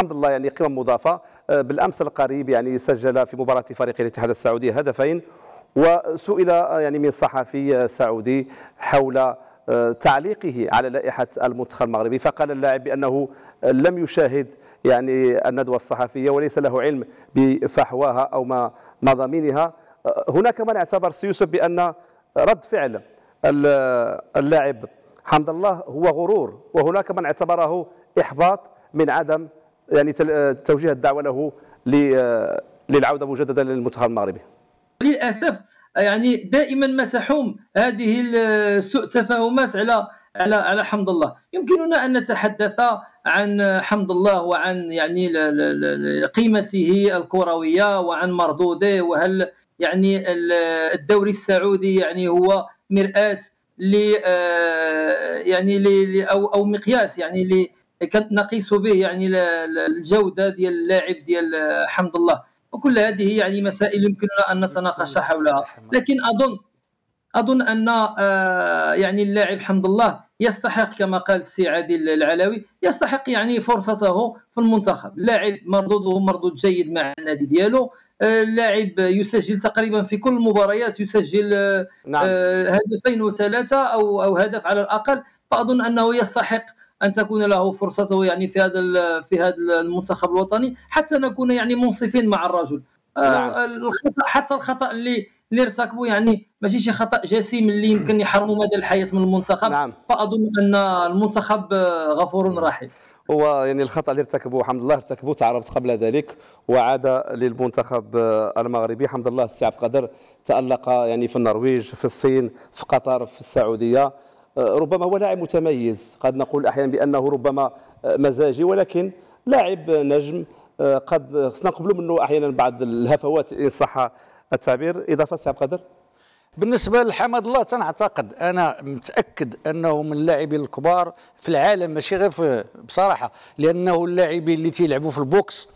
حمد الله يعني قيمه مضافه آه، بالامس القريب يعني سجل في مباراه فريق الاتحاد السعودي هدفين وسئل آه، يعني من صحفي آه، سعودي حول تعليقه على لائحة المنتخب المغربي فقال اللاعب بأنه لم يشاهد يعني الندوة الصحفية وليس له علم بفحواها أو ما مضامينها هناك من اعتبر سيوسف بأن رد فعل اللاعب حمد الله هو غرور وهناك من اعتبره إحباط من عدم يعني توجيه الدعوه له للعوده مجددا للمنتخب المغربي للاسف يعني دائما ما تحوم هذه السوء التفاهمات على على على حمد الله يمكننا ان نتحدث عن حمد الله وعن يعني قيمته الكرويه وعن مردوده وهل يعني الدوري السعودي يعني هو مرآة ل آه، يعني او او مقياس يعني كتنقص به يعني الجوده ديال اللاعب ديال حمد الله وكل هذه يعني مسائل يمكننا ان نتناقش حولها لكن اظن اظن ان آه، يعني اللاعب حمد الله يستحق كما قال السي عادل العلوي يستحق يعني فرصته في المنتخب لاعب مردوده مردود جيد مع النادي ديالو آه، اللاعب يسجل تقريبا في كل المباريات يسجل آه، نعم. هدفين وثلاثه او او هدف على الاقل فاظن انه يستحق ان تكون له فرصته يعني في هذا في هذا المنتخب الوطني حتى نكون يعني منصفين مع الرجل آه، نعم. الخطأ حتى الخطا اللي اللي ارتكبوا يعني ماشي شي خطا جسيم اللي يمكن يحرموا مدى الحياه من المنتخب نعم. فاظن ان المنتخب آه، غفور رحيم هو يعني الخطا اللي ارتكبه حمد الله ارتكبه تعرض قبل ذلك وعاد للمنتخب آه، المغربي حمد الله السي عبد القادر تالق يعني في النرويج في الصين في قطر في السعوديه آه، ربما هو لاعب متميز قد نقول احيانا بانه ربما آه، مزاجي ولكن لاعب نجم آه، قد نقبل منه احيانا بعض الهفوات ان صح التعبير اضافه سي عبد بالنسبه لحمد الله تنعتقد انا متاكد انه من اللاعبين الكبار في العالم ماشي غير في بصراحه لانه اللاعبين اللي تيلعبوا في البوكس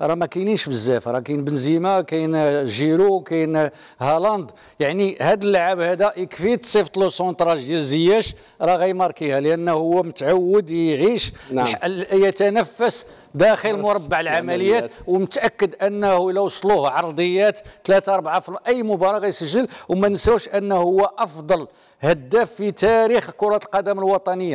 راه ما كاينينش بزاف راه كاين بنزيما كاين جيرو كاين هالاند يعني هذا اللاعب هذا يكفي تصيفط له سونتراج ديال زياش راه غيماركيها لانه هو متعود يعيش نعم. يتنفس داخل مربع يعني العمليات ومتاكد انه لو وصلوه عرضيات ثلاثه اربعه في اي مباراه غيسجل وما نساوش انه هو افضل هداف في تاريخ كره القدم الوطنيه